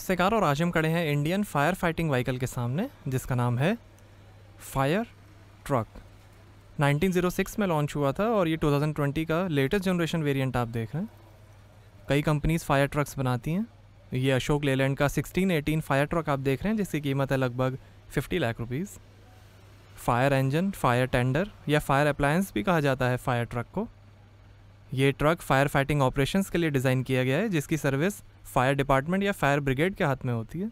नमस्तेकार और आज हम खड़े हैं इंडियन फायर फाइटिंग व्हीकल के सामने जिसका नाम है फायर ट्रक 1906 में लॉन्च हुआ था और ये 2020 का लेटेस्ट जनरेशन वेरिएंट आप देख रहे हैं कई कंपनीज फायर ट्रक्स बनाती हैं ये अशोक लेलैंड का 1618 फायर ट्रक आप देख रहे हैं जिसकी कीमत है लगभग 50 lakh rupees fire engine fire tender या फायर अप्लायंस भी कहा जाता है फायर ट्रक को ये ट्रक फायर फाइटिंग ऑपरेशंस के लिए डिज़ाइन किया गया है जिसकी सर्विस फायर डिपार्टमेंट या फायर ब्रिगेड के हाथ में होती है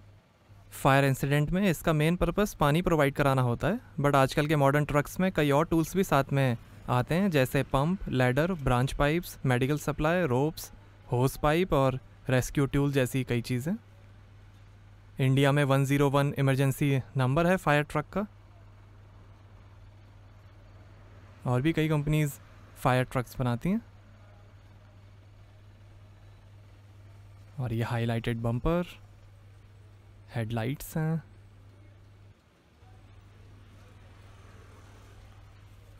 फायर इंसिडेंट में इसका मेन पर्पस पानी प्रोवाइड कराना होता है बट आजकल के मॉडर्न ट्रक्स में कई और टूल्स भी साथ में आते हैं जैसे pump ladder branch pipes medical supply ropes hose pipe और रेस्क्यू टूल जैसी कई चीज़ें इंडिया में 101 इमरजेंसी नंबर है फायर ट्रक का और भी कई कंपनीज़ फायर ट्रक्स बनाती हैं और ये हाईलाइटेड बम्पर हेडलाइट्स हैं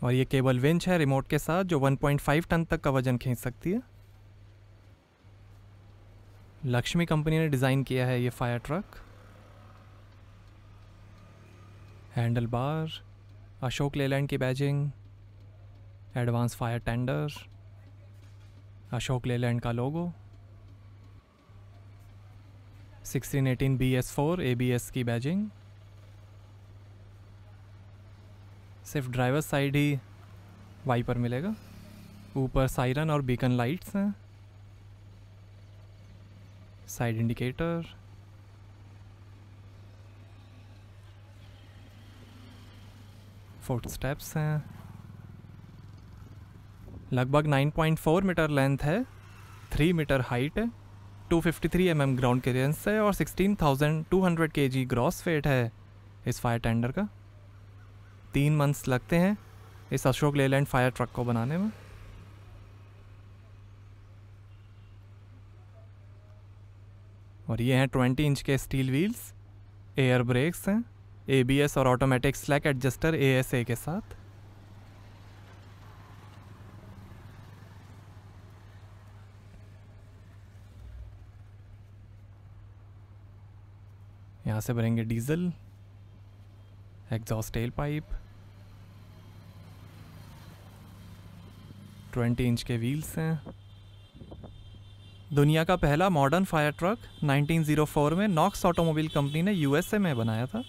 और ये केबल विंच है रिमोट के साथ जो 1.5 टन तक का वजन खींच सकती है लक्ष्मी कंपनी ने डिज़ाइन किया है ये fire truck handle bar Ashok Leyland की badging advance fire tender Ashok Leyland का logo sixteen eighteen B S four A B S की बैजिंग सिर्फ ड्राइवर साइड ही वाइपर मिलेगा ऊपर साइरन और बीकन लाइट्स हैं साइड इंडिकेटर फोर्थ स्टेप्स हैं लगभग 9.4 मीटर लेंथ है 3 मीटर हाइट है two fifty three M M ground clearance है और सिक्सटीन थाउजेंड टू हंड्रेड के जी ग्रॉस वेट है इस फायर टेंडर का तीन मंथ्स लगते हैं इस अशोक लेलैंड फायर ट्रक को बनाने में और ये हैं ट्वेंटी इंच के स्टील व्हील्स एयर ब्रेक्स हैं ए और ऑटोमेटिक स्लैक एडजस्टर ए के साथ यहाँ से भरेंगे diesel exhaust tail pipe 20 inch के व्हील्स हैं दुनिया का पहला मॉडर्न फायर ट्रक 1904 में नॉक्स ऑटोमोबाइल कंपनी ने यूएसए में बनाया था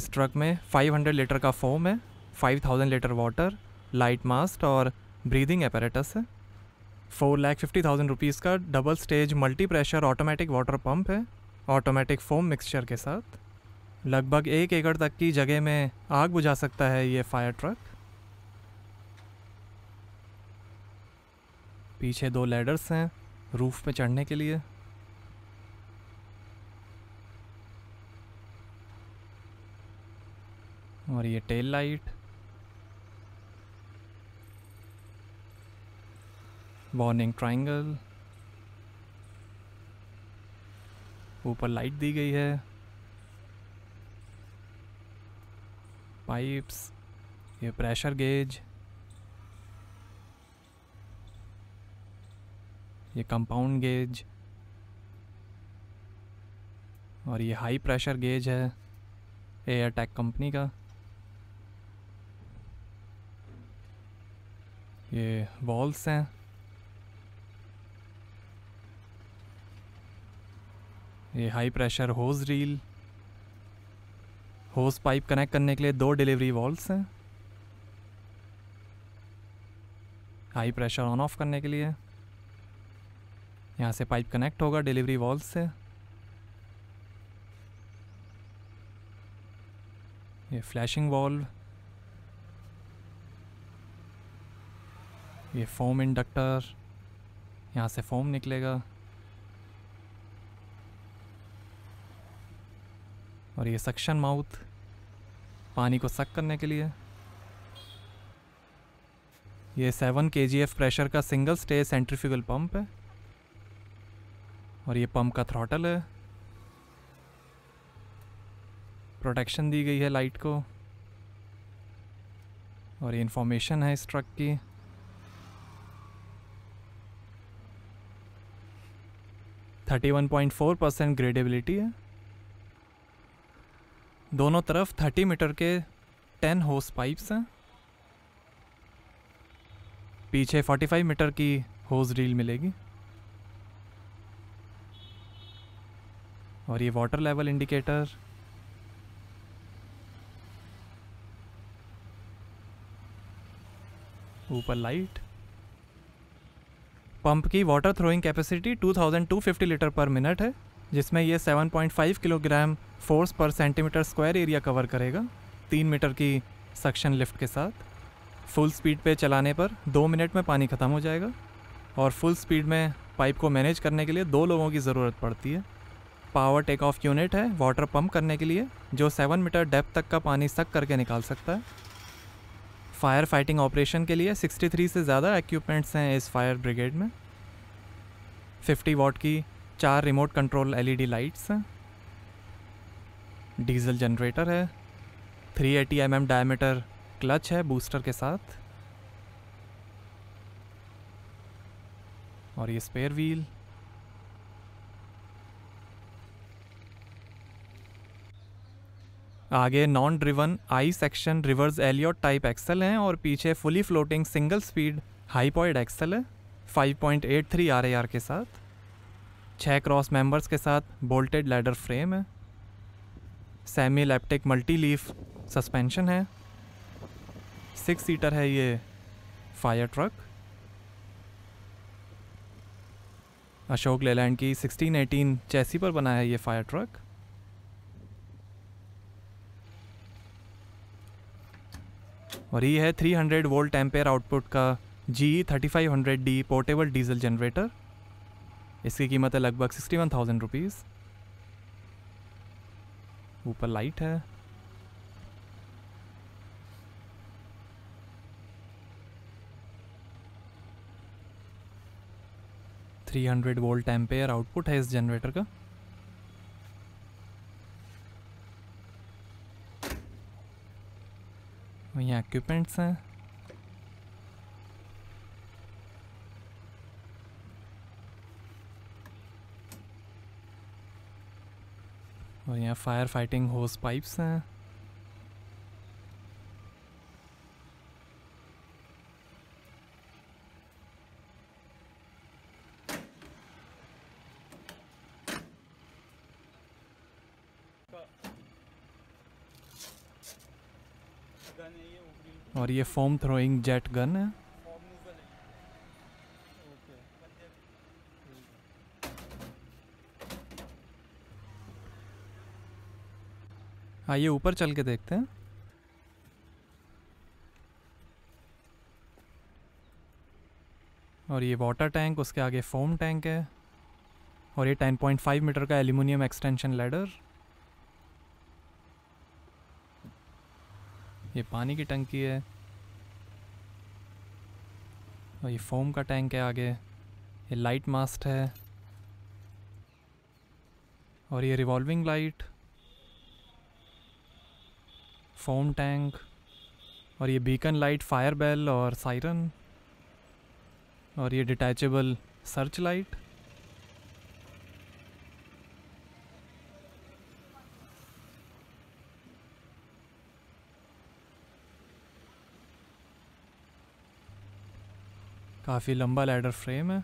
इस ट्रक में 500 लीटर का फोम है 5000 लीटर वाटर लाइट मास्ट और ब्रीदिंग अपेरेटस है four lakh fifty thousand rupees का double stage multi pressure automatic water pump है ऑटोमेटिक फोम मिक्सचर के साथ लगभग एक एकड़ तक की जगह में आग बुझा सकता है ये फायर ट्रक पीछे दो लेडर्स हैं रूफ पे चढ़ने के लिए और ये टेल लाइट वार्निंग ट्राइंगल ऊपर लाइट दी गई है पाइप्स ये प्रेशर गेज ये कंपाउंड गेज और ये हाई प्रेशर गेज है एयर टैक कंपनी का ये वॉल्स हैं ये high pressure hose reel hose pipe connect करने के लिए दो डिलीवरी वॉल्स हैं हाई प्रेशर ऑन ऑफ करने के लिए यहाँ से पाइप कनेक्ट होगा डिलीवरी वॉल्स से ये फ्लैशिंग वॉल्व ये फोम इंडक्टर यहाँ से फोम निकलेगा और ये सक्शन माउथ पानी को सक करने के लिए ये seven K G F pressure का सिंगल स्टे सेंट्रीफ्यूगल पंप है और ये पंप का थ्रॉटल है प्रोटेक्शन दी गई है लाइट को और ये इन्फॉर्मेशन है इस ट्रक की thirty one point four percent gradeability है दोनों तरफ 30 मीटर के 10 होस पाइप्स हैं पीछे 45 मीटर की होज रील मिलेगी और ये वाटर लेवल इंडिकेटर ऊपर लाइट पंप की water throwing capacity 2250 litre per minute है जिसमें ये 7.5 kilogram force per centimetre square area cover करेगा तीन मीटर की सक्शन लिफ्ट के साथ फुल स्पीड पे चलाने पर दो मिनट में पानी ख़त्म हो जाएगा और फुल स्पीड में पाइप को मैनेज करने के लिए दो लोगों की ज़रूरत पड़ती है पावर टेक ऑफ यूनिट है वाटर पंप करने के लिए जो सेवन मीटर डेप्थ तक का पानी सक करके निकाल सकता है फायर फाइटिंग ऑपरेशन के लिए 63 से ज़्यादा इक्विपमेंट्स हैं इस फायर ब्रिगेड में 50 वाट की चार remote control LED lights diesel generator है 380 एटी mm डायमीटर क्लच है बूस्टर के साथ और ये स्पेयर व्हील आगे non driven I section reverse Elliot type axle हैं और पीछे fully floating single speed hypoid axle है 5.83 आरएआर के साथ छः क्रॉस मेंबर्स के साथ बोल्टेड लैडर फ्रेम है semi elliptic multi leaf suspension है सिक्स सीटर है ये फायर ट्रक अशोक लेलैंड की 1618 चैसी पर बना है ये फायर ट्रक और ये है 300 वोल्ट एम्पेयर आउटपुट का G hundred D portable diesel generator इसकी कीमत है लगभग सिक्सटी वन थाउजेंड रुपीज़ ऊपर लाइट है three hundred volt ampere output है इस जनरेटर का वहीं इक्विपमेंट्स हैं और यहाँ फायर फाइटिंग होस पाइप्स हैं और ये फोम थ्रोइंग जेट गन है आइए ऊपर चल के देखते हैं और ये वाटर टैंक उसके आगे फोम टैंक है और ये 10.5 मीटर का एल्यूमिनियम एक्सटेंशन लैडर ये पानी की टंकी है और ये फोम का टैंक है आगे ये लाइट मास्ट है और ये रिवॉल्विंग लाइट फोम टैंक और ये बीकन लाइट फायर बेल और साइरन और ये डिटैचेबल सर्च लाइट काफ़ी लंबा लैडर फ्रेम है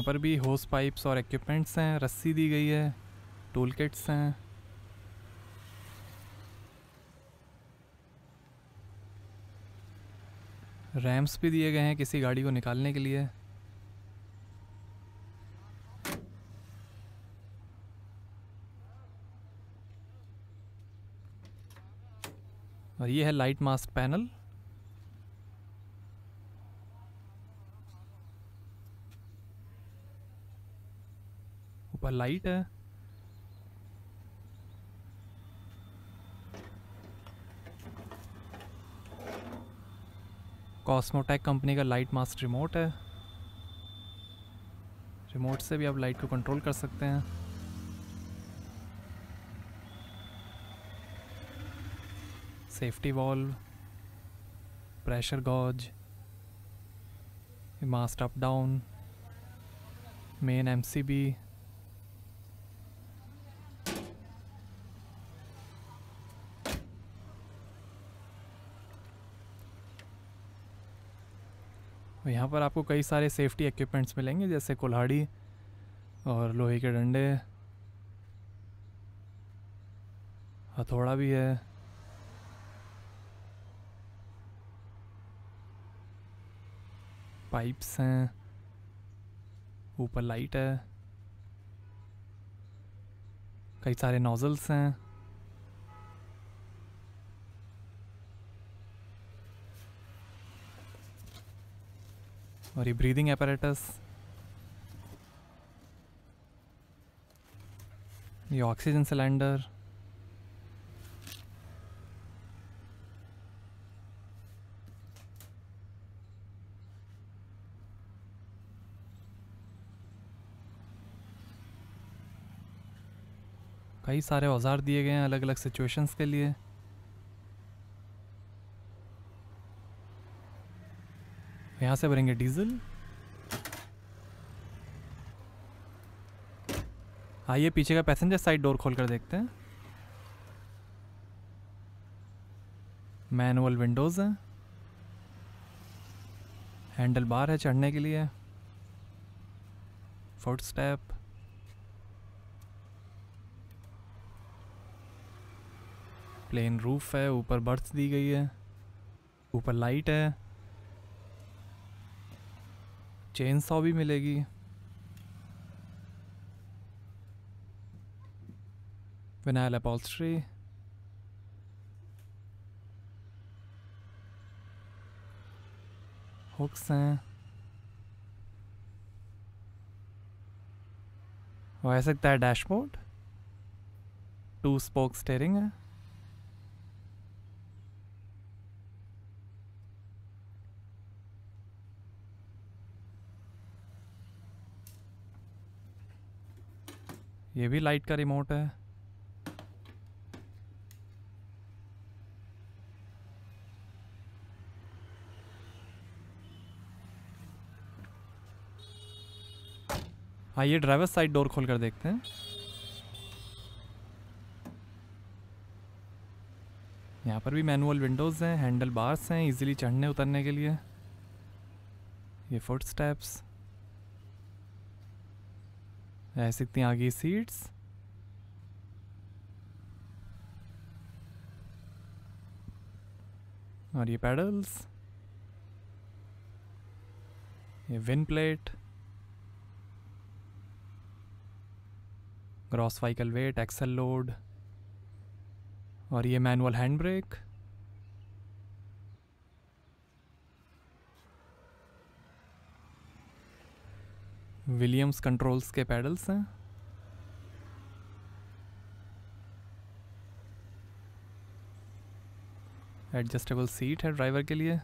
यहाँ पर भी होस पाइप्स और इक्विपमेंट्स हैं रस्सी दी गई है टूल किट्स हैं रैम्स भी दिए गए हैं किसी गाड़ी को निकालने के लिए और ये है लाइट मास्ट पैनल पर लाइट है कॉस्मोटेक कंपनी का लाइट मास्क रिमोट है रिमोट से भी आप लाइट को कंट्रोल कर सकते हैं safety valve pressure gauge mast up down main MCB यहाँ पर आपको कई सारे सेफ्टी इक्विपमेंट्स मिलेंगे जैसे कुल्हाड़ी और लोहे के डंडे हथौड़ा भी है पाइप्स हैं ऊपर लाइट है कई सारे नोज़ल्स हैं और ये ब्रीदिंग एपरेटस ये ऑक्सीजन सिलेंडर कई सारे औजार दिए गए हैं अलग अलग सिचुएशंस के लिए यहाँ से भरेंगे डीजल आइए हाँ, पीछे का पैसेंजर साइड डोर खोल कर देखते हैं मैनुअल विंडोज़ हैं हैंडल बार है चढ़ने के लिए फुट स्टेप प्लेन रूफ है ऊपर बर्थ दी गई है ऊपर लाइट है चेन सॉ भी मिलेगी विनाइल अपॉल्स्ट्री हुक्स हैं हो सकता है डैशबोर्ड टू स्पोक स्टेयरिंग है ये भी लाइट का रिमोट है हाँ ये ड्राइवर साइड डोर खोल कर देखते हैं यहाँ पर भी मैनुअल विंडोज़ हैं हैंडल बार्स हैं इजीली चढ़ने उतरने के लिए ये फुट स्टेप्स रह सकती हैं आगे सीट्स और ये पैडल्स ये VIN plate gross vehicle weight axle load और ये manual hand brake Williams controls के पैडल्स हैं एडजस्टेबल सीट है ड्राइवर के लिए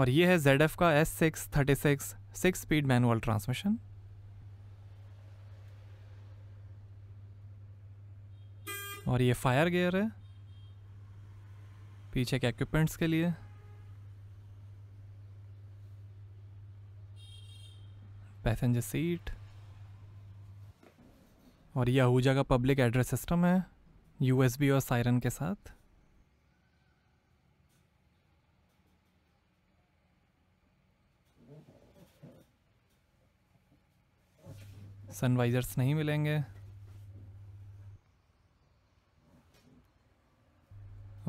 और ये है जेड एफ का S six thirty six six speed manual transmission और ये फायर गियर है पीछे के इक्विपमेंट्स के लिए पैसेंजर सीट और यह आहूजा का पब्लिक एड्रेस सिस्टम है यूएसबी और सायरन के साथ सनवाइजर्स नहीं मिलेंगे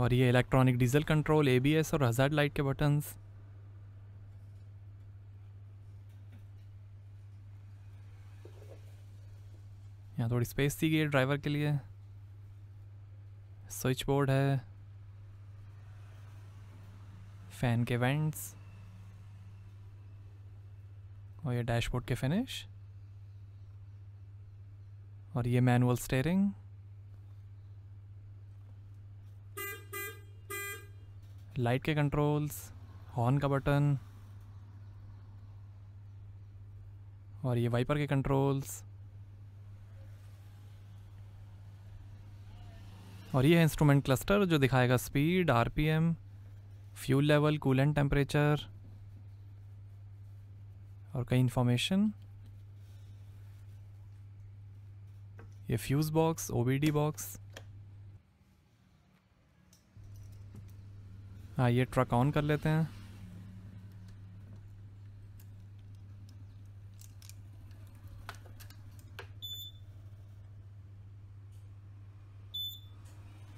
और ये इलेक्ट्रॉनिक डीजल कंट्रोल एबीएस और हजार लाइट के बटन्स यहाँ थोड़ी स्पेस दी गई है ड्राइवर के लिए स्विच बोर्ड है फ़ैन के वेंट्स और ये डैशबोर्ड के फिनिश और ये मैनुअल स्टेयरिंग लाइट के कंट्रोल्स हॉर्न का बटन और ये वाइपर के कंट्रोल्स और ये है इंस्ट्रूमेंट क्लस्टर जो दिखाएगा speed RPM, fuel level coolant temperature और कई इन्फॉर्मेशन ये फ्यूज़ बॉक्स ओबीडी बॉक्स हाँ ये ट्रक ऑन कर लेते हैं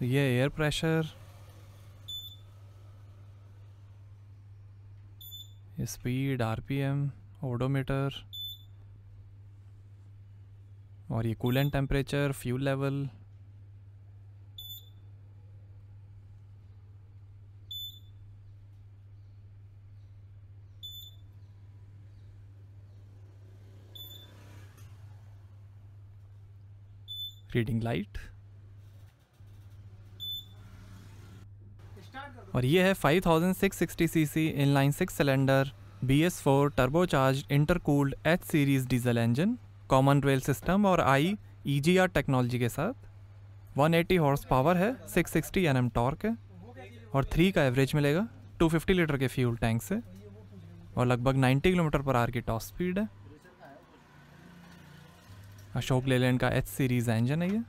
ये air pressure speed RPM odometer और ये coolant temperature fuel level reading light और ये है 5660 in line six cylinder B S four turbocharge intercooled H series diesel engine common rail system और I E ji are technology के साथ 180 horse power है 660 sixty N M torque है और three का एवरेज मिलेगा 250 लीटर के फ्यूल टैंक से और लगभग 90 किलोमीटर पर आर की टॉप स्पीड है अशोक लेलैंड का एच सीरीज़ इंजन है ये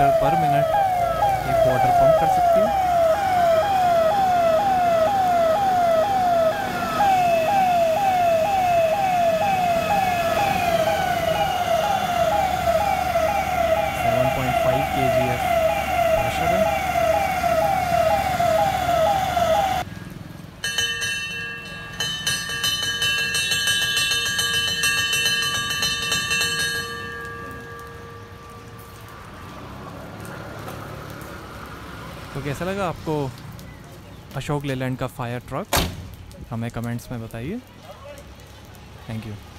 लीटर पर मिनट एक वाटर पंप कर सकती हूँ तो कैसा लगा आपको अशोक लेलैंड का फायर ट्रक हमें कमेंट्स में बताइए थैंक यू